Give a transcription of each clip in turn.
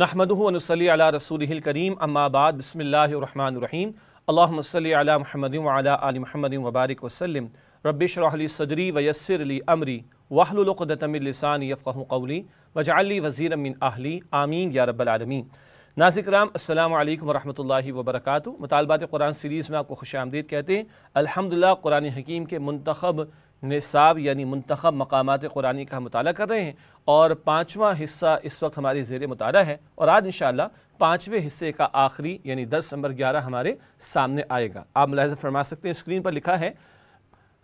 نحمده على رسوله الكريم اما بعد بسم الله الرحمن الرحيم اللهم صل على محمد وعلى ال محمد وبارك وسلم رب اشرح لي صدري ويسر لي امري واحلل عقده من لساني يفقهوا قولي واجعل لي وزيرا من اهلي آمین یا رب ناظر کرام السلام علیکم ورحمۃ اللہ وبرکاتہ مطالبات قرآن سیریز میں آپ کو خوش آمدید کہتے ہیں الحمدللہ قرآن حکیم کے منتخب نصاب یعنی منتخب مقامات قرآن کا مطالعہ کر رہے ہیں اور پانچواں حصہ اس وقت ہماری زیر مطالعہ ہے اور آج انشاءاللہ پانچویں حصے کا آخری یعنی درس نمبر گیارہ ہمارے سامنے آئے گا آپ ملاحظہ فرما سکتے ہیں اسکرین پر لکھا ہے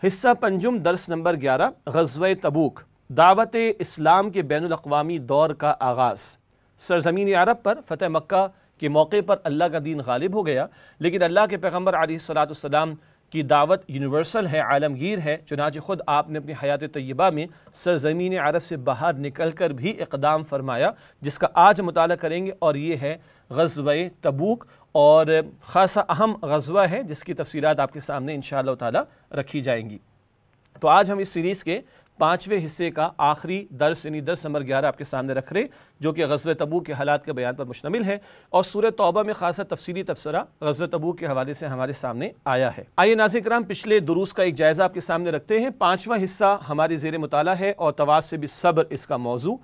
حصہ پنجم درس نمبر گیارہ غزوہ تبوک دعوت اسلام کے بین الاقوامی دور کا آغاز سرزمین عرب پر فتح مکہ کے موقع پر اللہ کا دین غالب ہو گیا لیکن اللہ کے پیغمبر علیہ صلاح السلام کی دعوت یونیورسل ہے عالمگیر ہے چنانچہ خود آپ نے اپنی حیات طیبہ میں سرزمین عرب سے باہر نکل کر بھی اقدام فرمایا جس کا آج مطالعہ کریں گے اور یہ ہے غزوہ تبوک اور خاصا اہم غزوہ ہے جس کی تفصیلات آپ کے سامنے انشاءاللہ تعالی رکھی جائیں گی تو آج ہم اس سیریز کے پانچویں حصے کا آخری درس یعنی درس نمبر گیارہ آپ کے سامنے رکھ رہے جو کہ غزوہ تبو کے حالات کے بیان پر مشتمل ہے اور سورہ توبہ میں خاصا تفصیلی تبصرہ غزوہ تبو کے حوالے سے ہمارے سامنے آیا ہے آئیے ناظرین کرام پچھلے دروس کا ایک جائزہ آپ کے سامنے رکھتے ہیں پانچواں حصہ ہماری زیر مطالعہ ہے اور تواز سے بھی صبر اس کا موضوع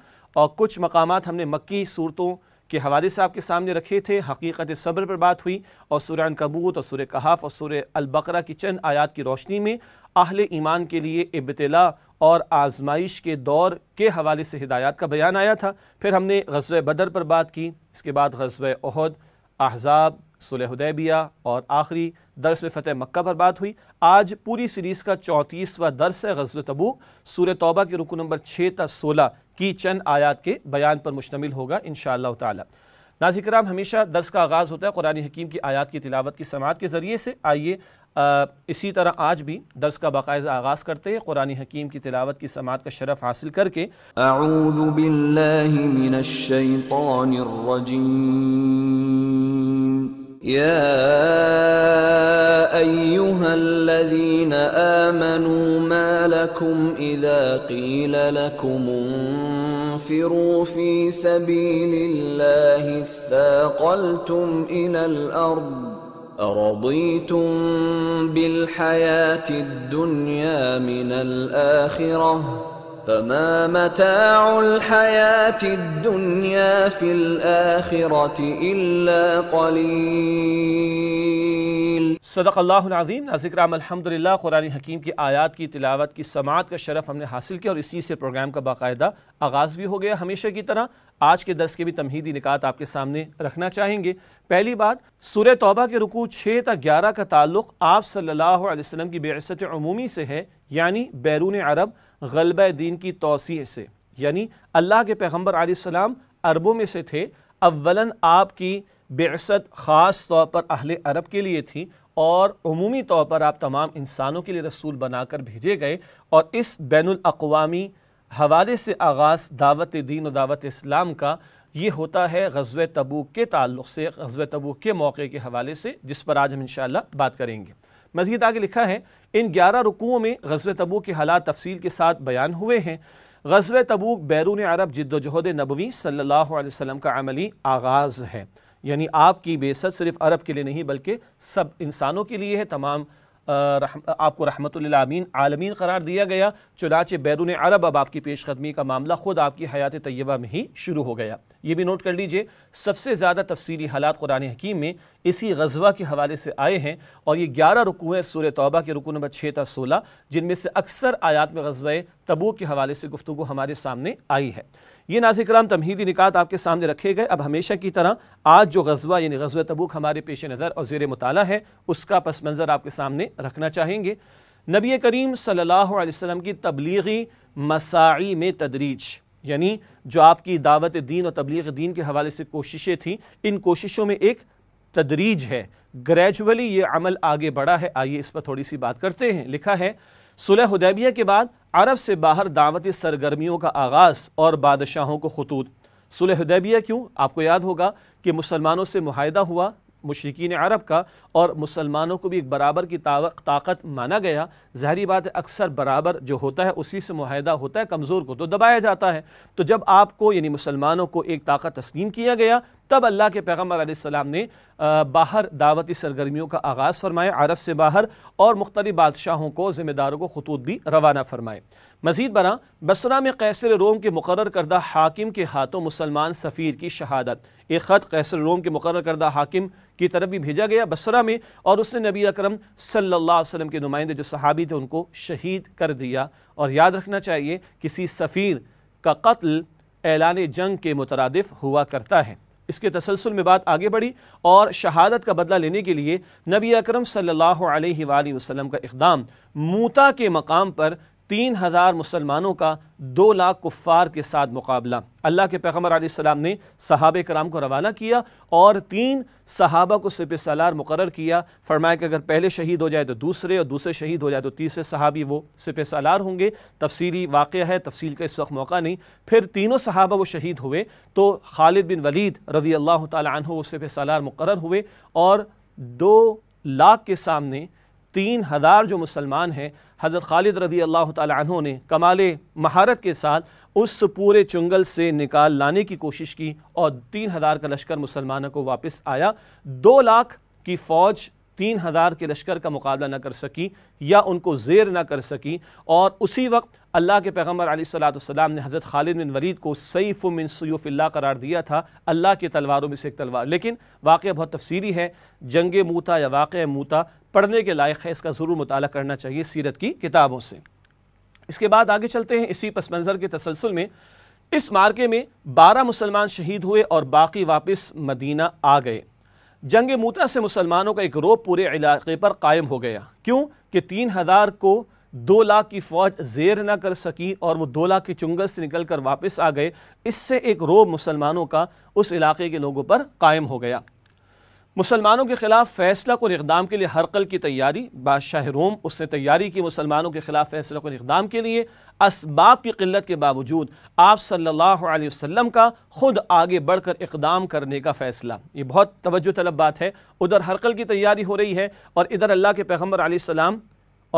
اور کچھ مقامات ہم نے مکی صورتوں کے حوالے سے آپ کے سامنے رکھے تھے حقیقت صبر پر بات ہوئی اور سورہ کبوت اور سورہ کہاف اور سورہ البقرہ کی چند آیات کی روشنی میں اہل ایمان کے لیے ابتلا اور آزمائش کے دور کے حوالے سے ہدایات کا بیان آیا تھا پھر ہم نے غزوہ بدر پر بات کی اس کے بعد غزوہ احد احزاب صلح حدیبیہ اور آخری درس میں فتح مکہ پر بات ہوئی آج پوری سیریز کا چونتیسواں درس ہے غزل تبو سور توبہ کی رکو نمبر چھ تا سولہ کی چند آیات کے بیان پر مشتمل ہوگا انشاءاللہ تعالی اللہ کرام ہمیشہ درس کا آغاز ہوتا ہے قرآن حکیم کی آیات کی تلاوت کی سماعت کے ذریعے سے آئیے اسی طرح آج بھی درس کا باقاعدہ آغاز کرتے ہیں قرآن حکیم کی تلاوت کی سماعت کا شرف حاصل کر کے اعوذ باللہ من الشیطان الرجیم یا آمنوا ما لکم لکم اذا قیل انفروا فی سبیل اللہ اثاقلتم الی الارض أرضيتم بالحياة الدنيا من الآخرة فما متاع الحياة الدنيا في الآخرة إلا قليل صدق اللہ العظیم ناظر کرام الحمدللہ قرآن حکیم کی آیات کی تلاوت کی سماعت کا شرف ہم نے حاصل کیا اور اسی سے پروگرام کا باقاعدہ آغاز بھی ہو گیا ہمیشہ کی طرح آج کے درس کے بھی تمہیدی نکات آپ کے سامنے رکھنا چاہیں گے پہلی بات سورہ توبہ کے رکوع 6 تا گیارہ کا تعلق آپ صلی اللہ علیہ وسلم کی بعثت عمومی سے ہے یعنی بیرون عرب غلبہ دین کی توسیع سے یعنی اللہ کے پیغمبر علیہ السلام عربوں میں سے تھے اولاً آپ کی بعثت خاص طور پر اہل عرب کے لیے تھی اور عمومی طور پر آپ تمام انسانوں کے لیے رسول بنا کر بھیجے گئے اور اس بین الاقوامی حوالے سے آغاز دعوت دین و دعوت اسلام کا یہ ہوتا ہے غزو تبو کے تعلق سے غزوہ تبو کے موقع کے حوالے سے جس پر آج ہم انشاءاللہ بات کریں گے مزید آگے لکھا ہے ان گیارہ رکوعوں میں غزوہ تبو کے حالات تفصیل کے ساتھ بیان ہوئے ہیں غزو بیرون عرب جد و جہد نبوی صلی اللہ علیہ وسلم کا عملی آغاز ہے یعنی آپ کی بے ست صرف عرب کے لیے نہیں بلکہ سب انسانوں کے لیے ہے تمام آپ کو رحمت اللہ عالمین قرار دیا گیا چنانچہ بیرون عرب اب آپ کی پیش قدمی کا معاملہ خود آپ کی حیات طیبہ میں ہی شروع ہو گیا یہ بھی نوٹ کر لیجئے سب سے زیادہ تفصیلی حالات قرآن حکیم میں اسی غزوہ کے حوالے سے آئے ہیں اور یہ گیارہ رکوع ہیں سورہ توبہ کے رکوع نمبر چھ تا سولہ جن میں سے اکثر آیات میں غزوہ تبو کے حوالے سے گفتگو ہمارے سامنے آئی ہے یہ کرام تمہیدی نکات آپ کے سامنے رکھے گئے اب ہمیشہ کی طرح آج جو غزوہ یعنی غزوہ تبوک ہمارے پیش نظر اور زیر مطالعہ ہے اس کا پس منظر آپ کے سامنے رکھنا چاہیں گے نبی کریم صلی اللہ علیہ وسلم کی تبلیغی مساعی میں تدریج یعنی جو آپ کی دعوت دین اور تبلیغ دین کے حوالے سے کوششیں تھیں ان کوششوں میں ایک تدریج ہے گریجولی یہ عمل آگے بڑھا ہے آئیے اس پر تھوڑی سی بات کرتے ہیں لکھا ہے حدیبیہ کے بعد عرب سے باہر دعوتی سرگرمیوں کا آغاز اور بادشاہوں کو خطوط صلح حدیبیہ کیوں آپ کو یاد ہوگا کہ مسلمانوں سے معاہدہ ہوا مشرقین عرب کا اور مسلمانوں کو بھی ایک برابر کی طاقت مانا گیا ظاہری بات ہے اکثر برابر جو ہوتا ہے اسی سے معاہدہ ہوتا ہے کمزور کو تو دبایا جاتا ہے تو جب آپ کو یعنی مسلمانوں کو ایک طاقت تسلیم کیا گیا تب اللہ کے پیغمبر علیہ السلام نے باہر دعوتی سرگرمیوں کا آغاز فرمایا عرب سے باہر اور مختلف بادشاہوں کو ذمہ داروں کو خطوط بھی روانہ فرمائے مزید برآں بصرہ میں قیصر روم کے مقرر کردہ حاکم کے ہاتھوں مسلمان سفیر کی شہادت ایک خط قیصر روم کے مقرر کردہ حاکم کی طرف بھی بھیجا گیا بصرہ میں اور اس نے نبی اکرم صلی اللہ علیہ وسلم کے نمائندے جو صحابی تھے ان کو شہید کر دیا اور یاد رکھنا چاہیے کسی سفیر کا قتل اعلان جنگ کے مترادف ہوا کرتا ہے اس کے تسلسل میں بات آگے بڑھی اور شہادت کا بدلہ لینے کے لیے نبی اکرم صلی اللہ علیہ وآلہ وسلم کا اقدام موتا کے مقام پر تین ہزار مسلمانوں کا دو لاکھ کفار کے ساتھ مقابلہ اللہ کے پیغمبر علیہ السلام نے صحابہ کرام کو روانہ کیا اور تین صحابہ کو سپ سالار مقرر کیا فرمایا کہ اگر پہلے شہید ہو جائے تو دوسرے اور دوسرے شہید ہو جائے تو تیسرے صحابی وہ سپ سالار ہوں گے تفصیلی واقعہ ہے تفصیل کا اس وقت موقع نہیں پھر تینوں صحابہ وہ شہید ہوئے تو خالد بن ولید رضی اللہ تعالی عنہ وہ سپ سالار مقرر ہوئے اور دو لاکھ کے سامنے تین ہزار جو مسلمان ہیں حضرت خالد رضی اللہ تعالی عنہ نے کمال مہارت کے ساتھ اس پورے چنگل سے نکال لانے کی کوشش کی اور تین ہزار کا لشکر مسلمانوں کو واپس آیا دو لاکھ کی فوج تین ہزار کے لشکر کا مقابلہ نہ کر سکی یا ان کو زیر نہ کر سکی اور اسی وقت اللہ کے پیغمبر علیہ صلاۃ نے حضرت خالد بن ورید کو سیف من سیوف اللہ قرار دیا تھا اللہ کے تلواروں میں سے ایک تلوار لیکن واقعہ بہت تفسیری ہے جنگ موتا یا واقعہ موتا پڑھنے کے لائق ہے اس کا ضرور مطالعہ کرنا چاہیے سیرت کی کتابوں سے اس کے بعد آگے چلتے ہیں اسی پس منظر کے تسلسل میں اس مارکے میں بارہ مسلمان شہید ہوئے اور باقی واپس مدینہ آ گئے جنگ موتا سے مسلمانوں کا ایک روپ پورے علاقے پر قائم ہو گیا کیوں کہ تین ہزار کو دو لاکھ کی فوج زیر نہ کر سکی اور وہ دو لاکھ کی چنگل سے نکل کر واپس آ گئے اس سے ایک روب مسلمانوں کا اس علاقے کے لوگوں پر قائم ہو گیا مسلمانوں کے خلاف فیصلہ کن اقدام کے لیے حرقل کی تیاری بادشاہ روم اس نے تیاری کی مسلمانوں کے خلاف فیصلہ کن اقدام کے لیے اسباب کی قلت کے باوجود آپ صلی اللہ علیہ وسلم کا خود آگے بڑھ کر اقدام کرنے کا فیصلہ یہ بہت توجہ طلب بات ہے ادھر حرقل کی تیاری ہو رہی ہے اور ادھر اللہ کے پیغمبر علیہ السلام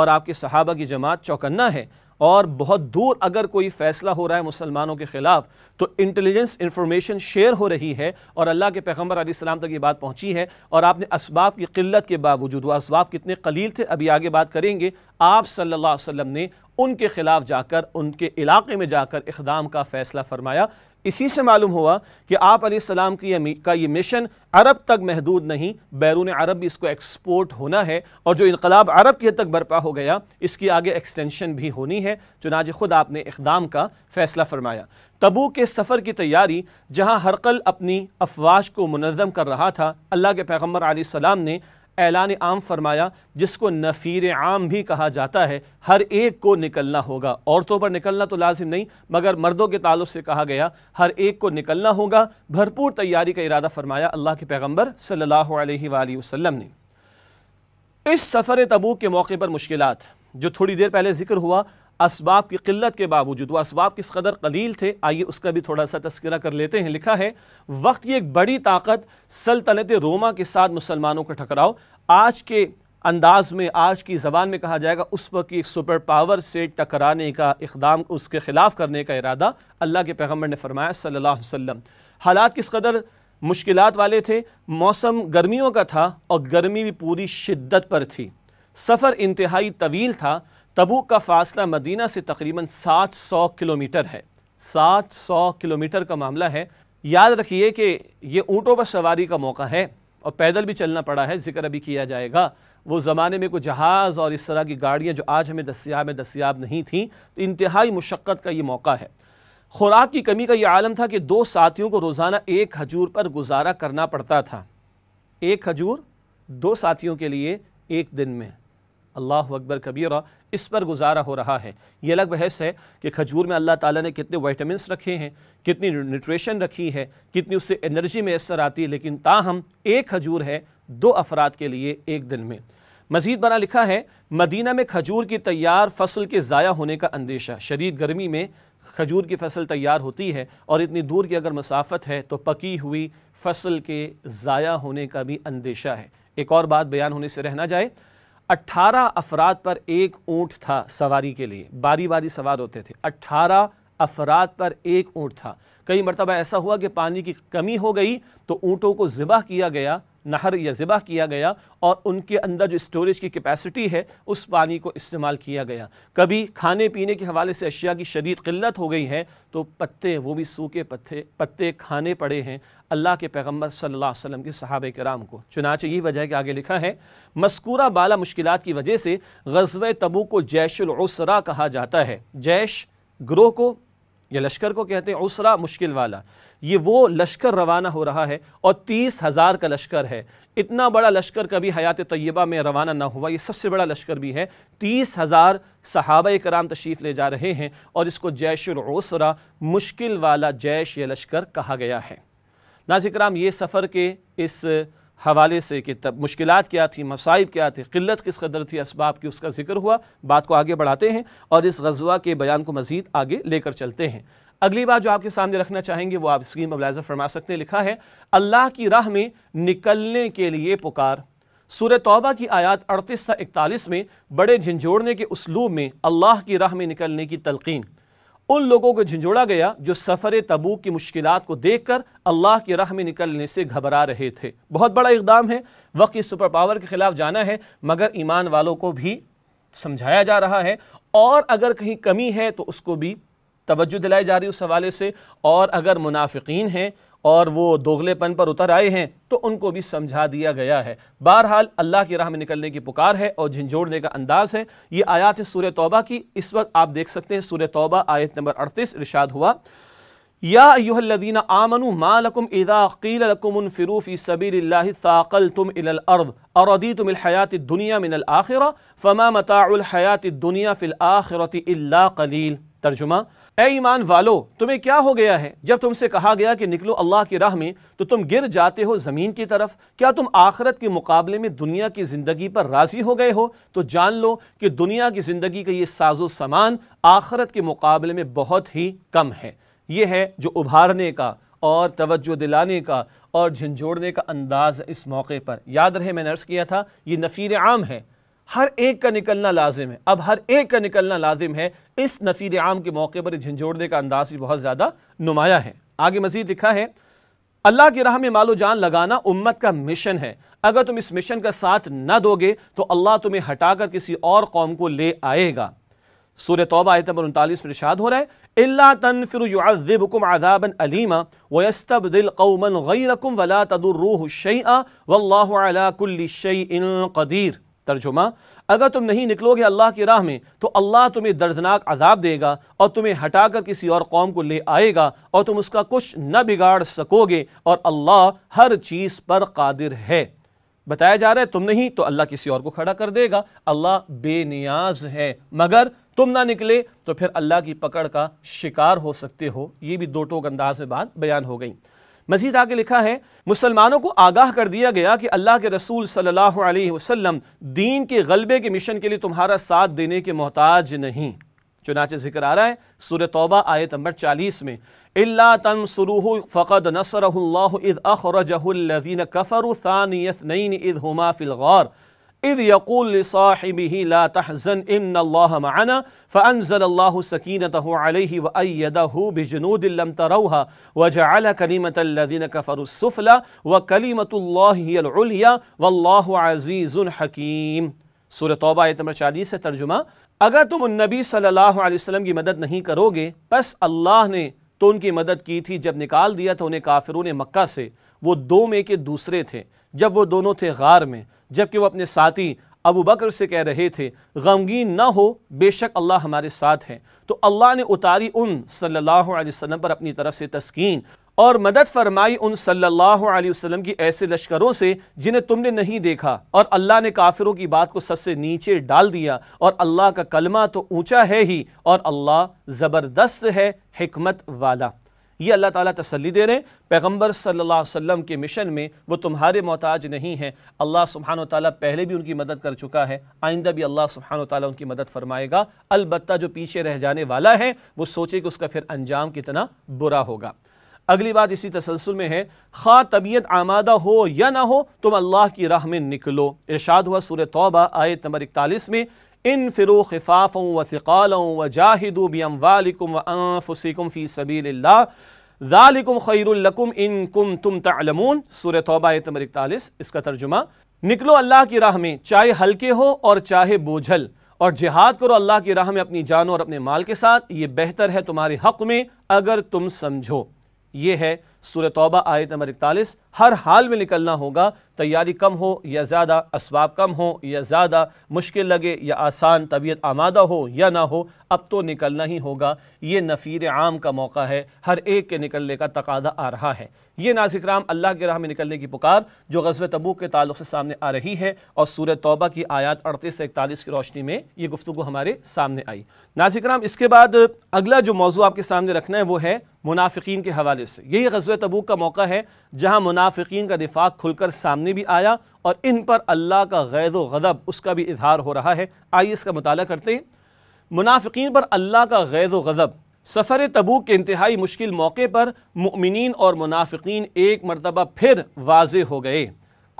اور آپ کے صحابہ کی جماعت چوکنا ہے اور بہت دور اگر کوئی فیصلہ ہو رہا ہے مسلمانوں کے خلاف تو انٹیلیجنس انفارمیشن شیئر ہو رہی ہے اور اللہ کے پیغمبر علیہ السلام تک یہ بات پہنچی ہے اور آپ نے اسباب کی قلت کے باوجود وہ اسباب کتنے قلیل تھے ابھی آگے بات کریں گے آپ صلی اللہ علیہ وسلم نے ان کے خلاف جا کر ان کے علاقے میں جا کر اقدام کا فیصلہ فرمایا اسی سے معلوم ہوا کہ آپ علیہ السلام کی کا یہ مشن عرب تک محدود نہیں بیرون عرب بھی اس کو ایکسپورٹ ہونا ہے اور جو انقلاب عرب کی حد تک برپا ہو گیا اس کی آگے ایکسٹینشن بھی ہونی ہے چنانچہ خود آپ نے اقدام کا فیصلہ فرمایا تبو کے سفر کی تیاری جہاں ہرقل اپنی افواج کو منظم کر رہا تھا اللہ کے پیغمبر علیہ السلام نے اعلان عام فرمایا جس کو نفیر عام بھی کہا جاتا ہے ہر ایک کو نکلنا ہوگا عورتوں پر نکلنا تو لازم نہیں مگر مردوں کے تعلق سے کہا گیا ہر ایک کو نکلنا ہوگا بھرپور تیاری کا ارادہ فرمایا اللہ کے پیغمبر صلی اللہ علیہ وآلہ وسلم نے اس سفر تبوک کے موقع پر مشکلات جو تھوڑی دیر پہلے ذکر ہوا اسباب کی قلت کے باوجود وہ اسباب کس قدر قلیل تھے آئیے اس کا بھی تھوڑا سا تذکرہ کر لیتے ہیں لکھا ہے وقت یہ ایک بڑی طاقت سلطنت روما کے ساتھ مسلمانوں کا ٹکراؤ آج کے انداز میں آج کی زبان میں کہا جائے گا اس وقت کی ایک سپر پاور سے ٹکرانے کا اقدام اس کے خلاف کرنے کا ارادہ اللہ کے پیغمبر نے فرمایا صلی اللہ علیہ وسلم حالات کس قدر مشکلات والے تھے موسم گرمیوں کا تھا اور گرمی بھی پوری شدت پر تھی سفر انتہائی طویل تھا تبوک کا فاصلہ مدینہ سے تقریباً سات سو کلومیٹر ہے سات سو کلومیٹر کا معاملہ ہے یاد رکھیے کہ یہ اونٹوں پر سواری کا موقع ہے اور پیدل بھی چلنا پڑا ہے ذکر ابھی کیا جائے گا وہ زمانے میں کوئی جہاز اور اس طرح کی گاڑیاں جو آج ہمیں دستیاب میں دستیاب نہیں تھیں تو انتہائی مشقت کا یہ موقع ہے خوراک کی کمی کا یہ عالم تھا کہ دو ساتھیوں کو روزانہ ایک ہجور پر گزارا کرنا پڑتا تھا ایک ہجور دو ساتھیوں کے لیے ایک دن میں اللہ اکبر کبیرہ اس پر گزارا ہو رہا ہے یہ الگ بحث ہے کہ کھجور میں اللہ تعالیٰ نے کتنے رکھے ہیں کتنی کتنی رکھی ہے ہے ہے اس سے انرجی آتی لیکن تاہم ایک دو افراد کے لیے ایک دن میں مزید بنا لکھا ہے مدینہ میں کھجور کی تیار فصل کے ضائع ہونے کا اندیشہ شدید گرمی میں کھجور کی فصل تیار ہوتی ہے اور اتنی دور کی اگر مسافت ہے تو پکی ہوئی فصل کے ضائع ہونے کا بھی اندیشہ ہے ایک اور بات بیان ہونے سے رہنا جائے اٹھارہ افراد پر ایک اونٹ تھا سواری کے لیے باری باری سوار ہوتے تھے اٹھارہ افراد پر ایک اونٹ تھا کئی مرتبہ ایسا ہوا کہ پانی کی کمی ہو گئی تو اونٹوں کو ذبح کیا گیا نہر یا یزبا کیا گیا اور ان کے اندر جو اسٹوریج کی کیپیسٹی ہے اس پانی کو استعمال کیا گیا کبھی کھانے پینے کے حوالے سے اشیاء کی شدید قلت ہو گئی ہے تو پتے وہ بھی سوکھے پتے پتے کھانے پڑے ہیں اللہ کے پیغمبر صلی اللہ علیہ وسلم کے صحابہ کرام کو چنانچہ یہ وجہ ہے کہ آگے لکھا ہے مذکورہ بالا مشکلات کی وجہ سے غزوہ تبو کو جیش العسرہ کہا جاتا ہے جیش گروہ کو یا لشکر کو کہتے ہیں عسرہ مشکل والا یہ وہ لشکر روانہ ہو رہا ہے اور تیس ہزار کا لشکر ہے اتنا بڑا لشکر کبھی حیاتِ طیبہ میں روانہ نہ ہوا یہ سب سے بڑا لشکر بھی ہے تیس ہزار صحابہ کرام تشریف لے جا رہے ہیں اور اس کو جیش العسرہ مشکل والا جیش یہ لشکر کہا گیا ہے ناظر کرام یہ سفر کے اس حوالے سے کہ تب مشکلات کیا تھی مصائب کیا تھی قلت کس قدر تھی اسباب کی اس کا ذکر ہوا بات کو آگے بڑھاتے ہیں اور اس غزوہ کے بیان کو مزید آگے لے کر چلتے ہیں اگلی بات جو آپ کے سامنے رکھنا چاہیں گے وہ آپ اسکرین فرما سکتے ہیں لکھا ہے اللہ کی راہ میں نکلنے کے لیے پکار سور توبہ کی آیات 38 41 میں بڑے جھنجھوڑنے کے اسلوب میں اللہ کی راہ میں نکلنے کی تلقین ان لوگوں کو جھنجھوڑا گیا جو سفر تبو کی مشکلات کو دیکھ کر اللہ کی راہ میں نکلنے سے گھبرا رہے تھے بہت بڑا اقدام ہے وقت اس سپر پاور کے خلاف جانا ہے مگر ایمان والوں کو بھی سمجھایا جا رہا ہے اور اگر کہیں کمی ہے تو اس کو بھی توجہ دلائی جا رہی اس حوالے سے اور اگر منافقین ہیں اور وہ دوغلے پن پر اتر آئے ہیں تو ان کو بھی سمجھا دیا گیا ہے بہرحال اللہ کی راہ میں نکلنے کی پکار ہے اور جھنجھوڑنے کا انداز ہے یہ آیات سور توبہ کی اس وقت آپ دیکھ سکتے ہیں سور توبہ آیت نمبر 38 ارشاد ہوا یا ایوہ الذین آمنوا ما لکم اذا قیل لکم انفرو فی سبیل اللہ ثاقلتم الى الارض اردیتم الحیات الدنیا من الاخرہ فما متاع الحیات الدنیا فی الاخرہ الا قلیل ترجمہ اے ایمان والو تمہیں کیا ہو گیا ہے جب تم سے کہا گیا کہ نکلو اللہ کی راہ میں تو تم گر جاتے ہو زمین کی طرف کیا تم آخرت کے مقابلے میں دنیا کی زندگی پر راضی ہو گئے ہو تو جان لو کہ دنیا کی زندگی کا یہ ساز و سامان آخرت کے مقابلے میں بہت ہی کم ہے یہ ہے جو ابھارنے کا اور توجہ دلانے کا اور جھنجھوڑنے کا انداز اس موقع پر یاد رہے میں نے عرض کیا تھا یہ نفیر عام ہے ہر ایک کا نکلنا لازم ہے اب ہر ایک کا نکلنا لازم ہے اس نفیر عام کے موقع پر جھنجھوڑنے کا انداز بھی بہت زیادہ نمائع ہے آگے مزید لکھا ہے اللہ کی راہ میں مال و جان لگانا امت کا مشن ہے اگر تم اس مشن کا ساتھ نہ دوگے تو اللہ تمہیں ہٹا کر کسی اور قوم کو لے آئے گا سورہ توبہ آیت نمبر انتالیس میں اشاد ہو رہا ہے اِلَّا تَنْفِرُ يُعَذِّبُكُمْ عَذَابًا عَلِيمًا وَيَسْتَبْدِلْ قَوْمًا غَيْرَكُمْ وَلَا تَدُرُّوهُ شَيْئًا وَاللَّهُ عَلَى كُلِّ شَيْءٍ قَدِيرٍ ترجمہ اگر تم نہیں نکلو گے اللہ کی راہ میں تو اللہ تمہیں دردناک عذاب دے گا اور تمہیں ہٹا کر کسی اور قوم کو لے آئے گا اور تم اس کا کچھ نہ بگاڑ سکو گے اور اللہ ہر چیز پر قادر ہے بتایا جا رہا ہے تم نہیں تو اللہ کسی اور کو کھڑا کر دے گا اللہ بے نیاز ہے مگر تم نہ نکلے تو پھر اللہ کی پکڑ کا شکار ہو سکتے ہو یہ بھی دو ٹوک انداز میں بات بیان ہو گئی مزید آگے لکھا ہے مسلمانوں کو آگاہ کر دیا گیا کہ اللہ کے رسول صلی اللہ علیہ وسلم دین کے غلبے کے مشن کے لیے تمہارا ساتھ دینے کے محتاج نہیں چنانچہ ذکر آ رہا ہے سور توبہ آیت نمبر چالیس میں اِلَّا تَنْصُرُهُ فَقَدْ نَصَرَهُ اللَّهُ اِذْ أَخْرَجَهُ الَّذِينَ كَفَرُ ثَانِيَثْنَيْنِ اِذْ هُمَا فِي الْغَارِ اذ یقول لصاحبه لا تحزن ان اللہ معنا فانزل اللہ سکینته علیه و ایده بجنود لم تروها وجعل کلمت الذین کفروا السفلا و کلمت اللہ هی العلیا واللہ عزیز حکیم سورة توبہ آیت نمبر چالیس سے ترجمہ اگر تم النبی صلی اللہ علیہ وسلم کی مدد نہیں کرو گے پس اللہ نے تو ان کی مدد کی تھی جب نکال دیا تھا انہیں کافروں نے مکہ سے وہ دو میں کے دوسرے تھے جب وہ دونوں تھے غار میں جبکہ وہ اپنے ساتھی ابو بکر سے کہہ رہے تھے غمگین نہ ہو بے شک اللہ ہمارے ساتھ ہیں تو اللہ نے اتاری ان صلی اللہ علیہ وسلم پر اپنی طرف سے تسکین اور مدد فرمائی ان صلی اللہ علیہ وسلم کی ایسے لشکروں سے جنہیں تم نے نہیں دیکھا اور اللہ نے کافروں کی بات کو سب سے نیچے ڈال دیا اور اللہ کا کلمہ تو اونچا ہے ہی اور اللہ زبردست ہے حکمت والا یہ اللہ تعالیٰ تسلی دے رہے ہیں پیغمبر صلی اللہ علیہ وسلم کے مشن میں وہ تمہارے محتاج نہیں ہیں اللہ سبحانہ و تعالیٰ پہلے بھی ان کی مدد کر چکا ہے آئندہ بھی اللہ سبحانہ و تعالیٰ ان کی مدد فرمائے گا البتہ جو پیچھے رہ جانے والا ہے وہ سوچے کہ اس کا پھر انجام کتنا برا ہوگا اگلی بات اسی تسلسل میں ہے خواہ طبیعت آمادہ ہو یا نہ ہو تم اللہ کی راہ میں نکلو ارشاد ہوا سورہ توبہ آیت نمبر اکتالیس میں انفرو خفاف و ثقال و جاہدو بی اموالکم و انفسکم فی سبیل اللہ ذالکم خیر لکم انکم تم تعلمون سورہ توبہ نمبر اکتالیس اس کا ترجمہ نکلو اللہ کی راہ میں چاہے ہلکے ہو اور چاہے بوجھل اور جہاد کرو اللہ کی راہ میں اپنی جانوں اور اپنے مال کے ساتھ یہ بہتر ہے تمہارے حق میں اگر تم سمجھو یہ ہے سورہ توبہ آیت نمبر اکتالیس ہر حال میں نکلنا ہوگا تیاری کم ہو یا زیادہ اسواب کم ہو یا زیادہ مشکل لگے یا آسان طبیعت آمادہ ہو یا نہ ہو اب تو نکلنا ہی ہوگا یہ نفیر عام کا موقع ہے ہر ایک کے نکلنے کا تقاضہ آ رہا ہے یہ رام اللہ کے راہ میں نکلنے کی پکار جو غزو تبو کے تعلق سے سامنے آ رہی ہے اور سورہ توبہ کی آیات اڑتیس سے اکتالیس کی روشنی میں یہ گفتگو ہمارے سامنے آئی نازک رام اس کے بعد اگلا جو موضوع آپ کے سامنے رکھنا ہے وہ ہے منافقین کے حوالے سے یہی غزو تبوک کا موقع ہے جہاں منافقین کا دفاع کھل کر سامنے بھی آیا اور ان پر اللہ کا غیظ و غضب اس کا بھی اظہار ہو رہا ہے آئیے اس کا مطالعہ کرتے ہیں منافقین پر اللہ کا غیظ و غضب سفر تبوک کے انتہائی مشکل موقع پر مؤمنین اور منافقین ایک مرتبہ پھر واضح ہو گئے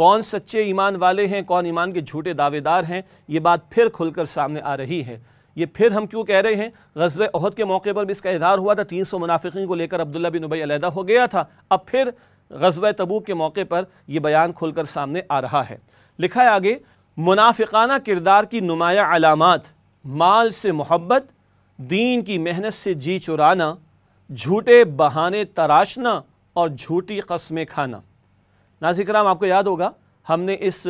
کون سچے ایمان والے ہیں کون ایمان کے جھوٹے دعوے دار ہیں یہ بات پھر کھل کر سامنے آ رہی ہے یہ پھر ہم کیوں کہہ رہے ہیں غزوہ عہد کے موقع پر بھی اس کا اظہار ہوا تھا تین سو منافقین کو لے کر عبداللہ بن عبی علیحدہ ہو گیا تھا اب پھر غزوہ تبو کے موقع پر یہ بیان کھل کر سامنے آ رہا ہے لکھا ہے آگے منافقانہ کردار کی نمایاں علامات مال سے محبت دین کی محنت سے جی چرانا جھوٹے بہانے تراشنا اور جھوٹی قسمیں کھانا ناظر کرام آپ کو یاد ہوگا ہم نے اس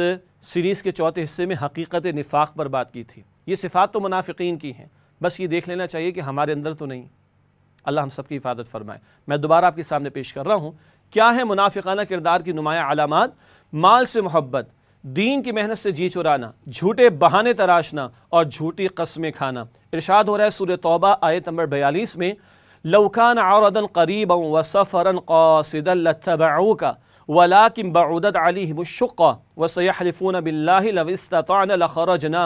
سیریز کے چوتھے حصے میں حقیقت نفاق پر بات کی تھی یہ صفات تو منافقین کی ہیں بس یہ دیکھ لینا چاہیے کہ ہمارے اندر تو نہیں اللہ ہم سب کی حفاظت فرمائے میں دوبارہ آپ کے سامنے پیش کر رہا ہوں کیا ہے منافقانہ کردار کی نمایاں علامات مال سے محبت دین کی محنت سے جی چرانا جھوٹے بہانے تراشنا اور جھوٹی قسمیں کھانا ارشاد ہو رہا ہے سور توبہ آیت نمبر بیالیس میں لوکھان قریبا ادن قاصدا کا لو لخرجنا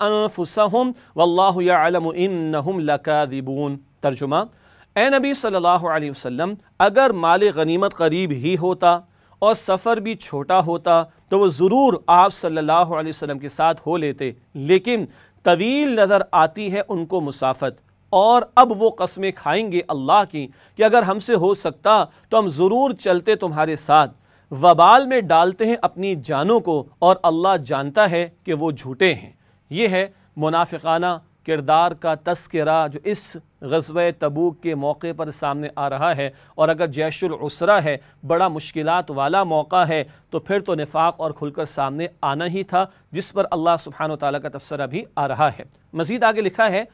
انفسہم واللہ یعلم انہم لکاذبون ترجمہ اے نبی صلی اللہ علیہ وسلم اگر مال غنیمت قریب ہی ہوتا اور سفر بھی چھوٹا ہوتا تو وہ ضرور آپ صلی اللہ علیہ وسلم کے ساتھ ہو لیتے لیکن طویل نظر آتی ہے ان کو مسافت اور اب وہ قسمیں کھائیں گے اللہ کی کہ اگر ہم سے ہو سکتا تو ہم ضرور چلتے تمہارے ساتھ وبال میں ڈالتے ہیں اپنی جانوں کو اور اللہ جانتا ہے کہ وہ جھوٹے ہیں یہ ہے منافقانہ کردار کا تذکرہ جو اس غزوہ تبوک کے موقع پر سامنے آ رہا ہے اور اگر جیش العسرہ ہے بڑا مشکلات والا موقع ہے تو پھر تو نفاق اور کھل کر سامنے آنا ہی تھا جس پر اللہ سبحانہ و تعالیٰ کا تبصرہ بھی آ رہا ہے مزید آگے لکھا ہے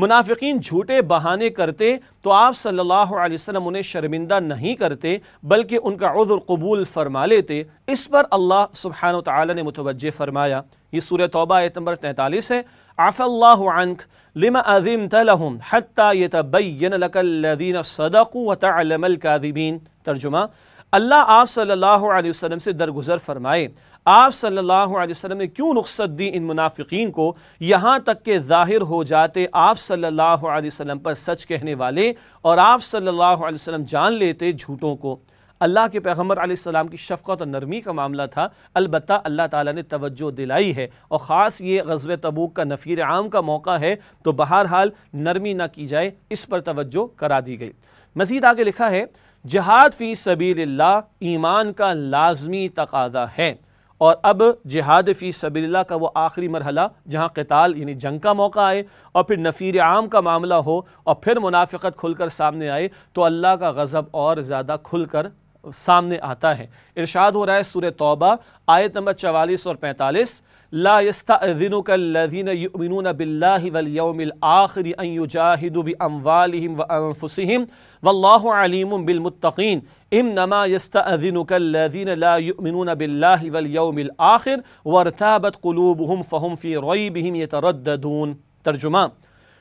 منافقین جھوٹے بہانے کرتے تو آپ صلی اللہ علیہ وسلم انہیں شرمندہ نہیں کرتے بلکہ ان کا عذر قبول فرما لیتے اس پر اللہ سبحانہ وتعالی نے متوجہ فرمایا یہ سورہ توبہ آیت نمبر 43 ہے عفا اللہ عنک لما اذمت لہم حتی یتبین لکا الذین صدقوا وتعلم الكاذبین ترجمہ اللہ آپ صلی اللہ علیہ وسلم سے درگزر فرمائے آپ صلی اللہ علیہ وسلم نے کیوں رخصت دی ان منافقین کو یہاں تک کہ ظاہر ہو جاتے آپ صلی اللہ علیہ وسلم پر سچ کہنے والے اور آپ صلی اللہ علیہ وسلم جان لیتے جھوٹوں کو اللہ کے پیغمبر علیہ السلام کی شفقت اور نرمی کا معاملہ تھا البتہ اللہ تعالیٰ نے توجہ دلائی ہے اور خاص یہ غزب تبوک کا نفیر عام کا موقع ہے تو بہرحال نرمی نہ کی جائے اس پر توجہ کرا دی گئی مزید آگے لکھا ہے جہاد فی سبیل اللہ ایمان کا لازمی تقاضہ ہے اور اب جہاد فی سبیل اللہ کا وہ آخری مرحلہ جہاں قتال یعنی جنگ کا موقع آئے اور پھر نفیر عام کا معاملہ ہو اور پھر منافقت کھل کر سامنے آئے تو اللہ کا غضب اور زیادہ کھل کر سامنے آتا ہے ارشاد ہو رہا ہے سورہ توبہ آیت نمبر چوالیس اور پینتالیس لا الذين يؤمنون بالله واليوم الآخر أن يجاهدوا بأموالهم وأنفسهم والله عليم بالمتقين إنما يستأذنك الذين لا يؤمنون بالله واليوم الآخر وارتابت قلوبهم فهم في ريبهم يترددون ترجمة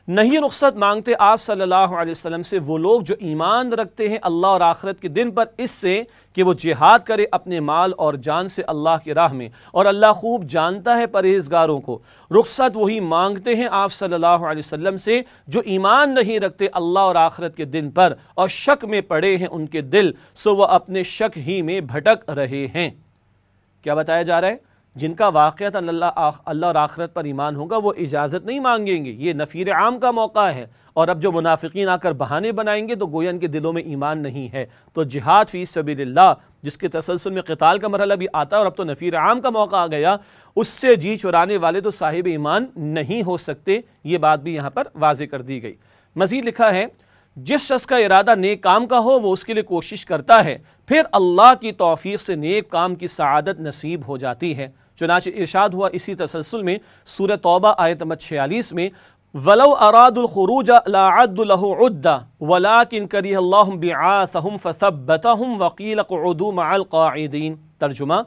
نہیں رخصت مانگتے آپ صلی اللہ علیہ وسلم سے وہ لوگ جو ایمان رکھتے ہیں اللہ اور آخرت کے دن پر اس سے کہ وہ جہاد کرے اپنے مال اور جان سے اللہ کے راہ میں اور اللہ خوب جانتا ہے پرہیزگاروں کو رخصت وہی مانگتے ہیں آپ صلی اللہ علیہ وسلم سے جو ایمان نہیں رکھتے اللہ اور آخرت کے دن پر اور شک میں پڑے ہیں ان کے دل سو وہ اپنے شک ہی میں بھٹک رہے ہیں کیا بتایا جا رہا ہے جن کا واقعہ اللہ اللہ اور آخرت پر ایمان ہوگا وہ اجازت نہیں مانگیں گے یہ نفیر عام کا موقع ہے اور اب جو منافقین آ کر بہانے بنائیں گے تو گویا ان کے دلوں میں ایمان نہیں ہے تو جہاد فی سبیل اللہ جس کے تسلسل میں قتال کا مرحلہ بھی آتا ہے اور اب تو نفیر عام کا موقع آ گیا اس سے جی چرانے والے تو صاحب ایمان نہیں ہو سکتے یہ بات بھی یہاں پر واضح کر دی گئی مزید لکھا ہے جس شخص کا ارادہ نیک کام کا ہو وہ اس کے لیے کوشش کرتا ہے پھر اللہ کی توفیق سے نیک کام کی سعادت نصیب ہو جاتی ہے چنانچہ ارشاد ہوا اسی تسلسل میں سور توبہ آیت نمبر 46 میں وَلَوْ أَرَادُ الْخُرُوجَ لَعَدُ لَهُ عُدَّ وَلَاكِنْ كَرِهَ اللَّهُمْ بِعَاثَهُمْ فَثَبَّتَهُمْ وَقِيلَ قُعُدُوا مَعَ الْقَاعِدِينَ ترجمہ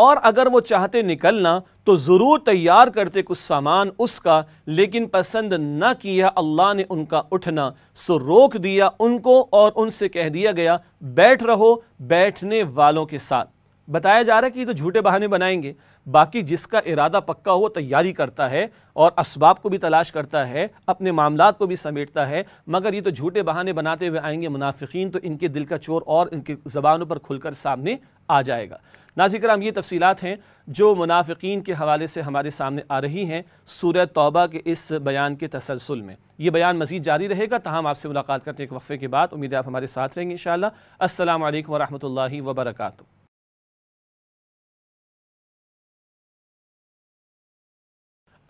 اور اگر وہ چاہتے نکلنا تو ضرور تیار کرتے کچھ سامان اس کا لیکن پسند نہ کیا اللہ نے ان کا اٹھنا سو روک دیا ان کو اور ان سے کہہ دیا گیا بیٹھ رہو بیٹھنے والوں کے ساتھ بتایا جا رہا ہے کہ یہ تو جھوٹے بہانے بنائیں گے باقی جس کا ارادہ پکا ہو تیاری کرتا ہے اور اسباب کو بھی تلاش کرتا ہے اپنے معاملات کو بھی سمیٹتا ہے مگر یہ تو جھوٹے بہانے بناتے ہوئے آئیں گے منافقین تو ان کے دل کا چور اور ان کے زبانوں پر کھل کر سامنے آ جائے گا ناظر کرام یہ تفصیلات ہیں جو منافقین کے حوالے سے ہمارے سامنے آ رہی ہیں سورہ توبہ کے اس بیان کے تسلسل میں یہ بیان مزید جاری رہے گا تاہم آپ سے ملاقات کرتے ہیں ایک وقفے کے بعد امید آپ ہمارے ساتھ رہیں گے انشاءاللہ السلام علیکم ورحمۃ اللہ وبرکاتہ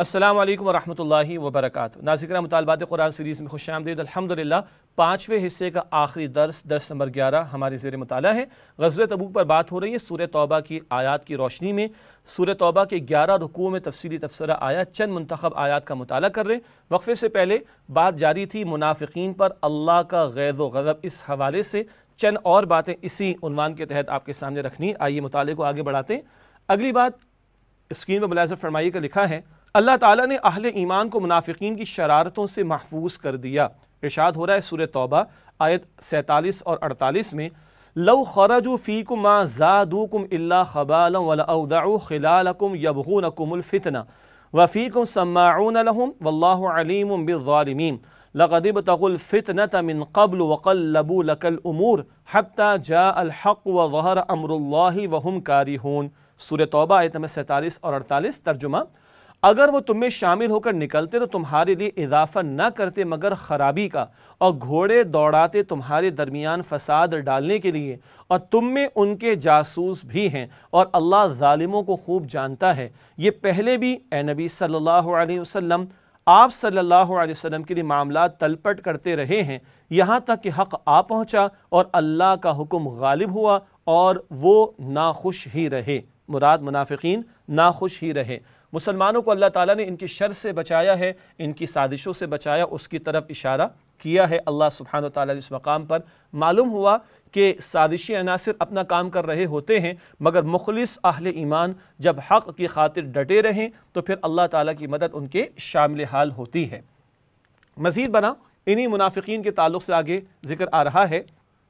السلام علیکم ورحمۃ اللہ وبرکاتہ نازکرہ مطالبات قرآن سیریز میں خوش آمدید الحمدللہ پانچوے پانچویں حصے کا آخری درس درس نمبر گیارہ ہمارے زیر مطالعہ ہے غزل تبوک پر بات ہو رہی ہے سورہ توبہ کی آیات کی روشنی میں سورہ توبہ کے گیارہ رکوع میں تفصیلی تبصرہ آیا چند منتخب آیات کا مطالعہ کر رہے ہیں وقفے سے پہلے بات جاری تھی منافقین پر اللہ کا غیظ و غضب اس حوالے سے چند اور باتیں اسی عنوان کے تحت آپ کے سامنے رکھنی آئیے مطالعے کو آگے بڑھاتے ہیں اگلی بات اسکرین پر ملازم فرمائیے کا لکھا ہے اللہ تعالیٰ نے اہل ایمان کو منافقین کی شرارتوں سے محفوظ کر دیا ارشاد ہو رہا ہے سورہ توبہ آیت 47 اور 48 میں لو خرجوا فیکم ما زادوکم الا خبالا ولا اودعوا خلالکم يبغونکم الفتنہ وفیکم سماعون لهم والله علیم بالظالمین لقد ابتغوا الفتنه من قبل وقلبوا لك الامور حتى جاء الحق وظهر امر الله وهم كارهون سورہ توبہ آیت 47 اور 48 ترجمہ اگر وہ تم میں شامل ہو کر نکلتے تو تمہارے لیے اضافہ نہ کرتے مگر خرابی کا اور گھوڑے دوڑاتے تمہارے درمیان فساد ڈالنے کے لیے اور تم میں ان کے جاسوس بھی ہیں اور اللہ ظالموں کو خوب جانتا ہے یہ پہلے بھی اے نبی صلی اللہ علیہ وسلم آپ صلی اللہ علیہ وسلم کے لیے معاملات تلپٹ کرتے رہے ہیں یہاں تک کہ حق آ پہنچا اور اللہ کا حکم غالب ہوا اور وہ ناخوش ہی رہے مراد منافقین ناخوش ہی رہے مسلمانوں کو اللہ تعالیٰ نے ان کی شر سے بچایا ہے ان کی سازشوں سے بچایا اس کی طرف اشارہ کیا ہے اللہ سبحانہ و تعالیٰ اس مقام پر معلوم ہوا کہ سازشی عناصر اپنا کام کر رہے ہوتے ہیں مگر مخلص اہل ایمان جب حق کی خاطر ڈٹے رہیں تو پھر اللہ تعالیٰ کی مدد ان کے شامل حال ہوتی ہے مزید بنا انہی منافقین کے تعلق سے آگے ذکر آ رہا ہے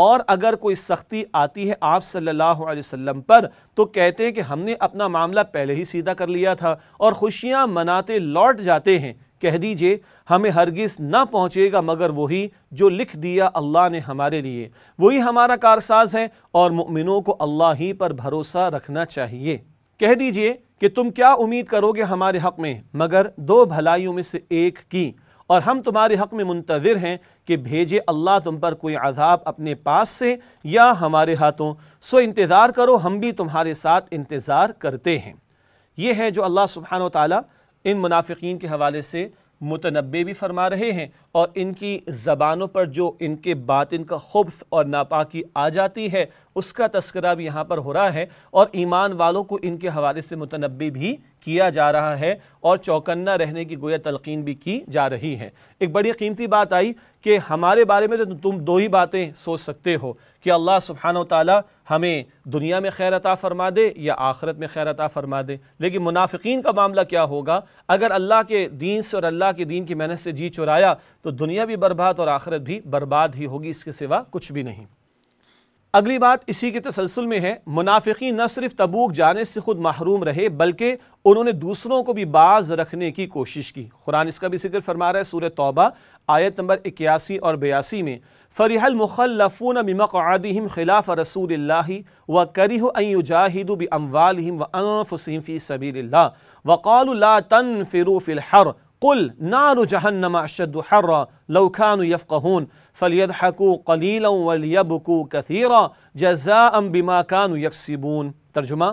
اور اگر کوئی سختی آتی ہے آپ صلی اللہ علیہ وسلم پر تو کہتے ہیں کہ ہم نے اپنا معاملہ پہلے ہی سیدھا کر لیا تھا اور خوشیاں مناتے لوٹ جاتے ہیں کہہ دیجئے ہمیں ہرگز نہ پہنچے گا مگر وہی جو لکھ دیا اللہ نے ہمارے لیے وہی ہمارا کارساز ہے اور مؤمنوں کو اللہ ہی پر بھروسہ رکھنا چاہیے کہہ دیجئے کہ تم کیا امید کرو گے ہمارے حق میں مگر دو بھلائیوں میں سے ایک کی اور ہم تمہارے حق میں منتظر ہیں کہ بھیجے اللہ تم پر کوئی عذاب اپنے پاس سے یا ہمارے ہاتھوں سو انتظار کرو ہم بھی تمہارے ساتھ انتظار کرتے ہیں یہ ہے جو اللہ سبحانہ و تعالیٰ ان منافقین کے حوالے سے متنبع بھی فرما رہے ہیں اور ان کی زبانوں پر جو ان کے بات ان کا خف اور ناپاکی آ جاتی ہے اس کا تذکرہ بھی یہاں پر ہو رہا ہے اور ایمان والوں کو ان کے حوالے سے متنبع بھی کیا جا رہا ہے اور چوکنا رہنے کی گویا تلقین بھی کی جا رہی ہے ایک بڑی قیمتی بات آئی کہ ہمارے بارے میں تو تم دو ہی باتیں سوچ سکتے ہو کہ اللہ سبحانہ و تعالیٰ ہمیں دنیا میں خیر عطا فرما دے یا آخرت میں خیر عطا فرما دے لیکن منافقین کا معاملہ کیا ہوگا اگر اللہ کے دین سے اور اللہ کے دین کی محنت سے جی چورایا تو دنیا بھی برباد اور آخرت بھی برباد ہی ہوگی اس کے سوا کچھ بھی نہیں اگلی بات اسی کے تسلسل میں ہے منافقی نہ صرف تبوک جانے سے خود محروم رہے بلکہ انہوں نے دوسروں کو بھی باز رکھنے کی کوشش کی قرآن اس کا بھی ذکر فرما رہا ہے سورہ توبہ آیت نمبر اکیاسی اور بیاسی میں فریح المخلفون بمقعدہم خلاف رسول اللہ وکریہ ان یجاہدو بی اموالہم وانفسیم فی سبیل اللہ وقالوا لا تنفرو فی الحر قل نار جہنم اشد حرا لو كانوا يفقهون فليضحكوا قليلا وليبكوا كثيرا جزاء بما كانوا يكسبون ترجمہ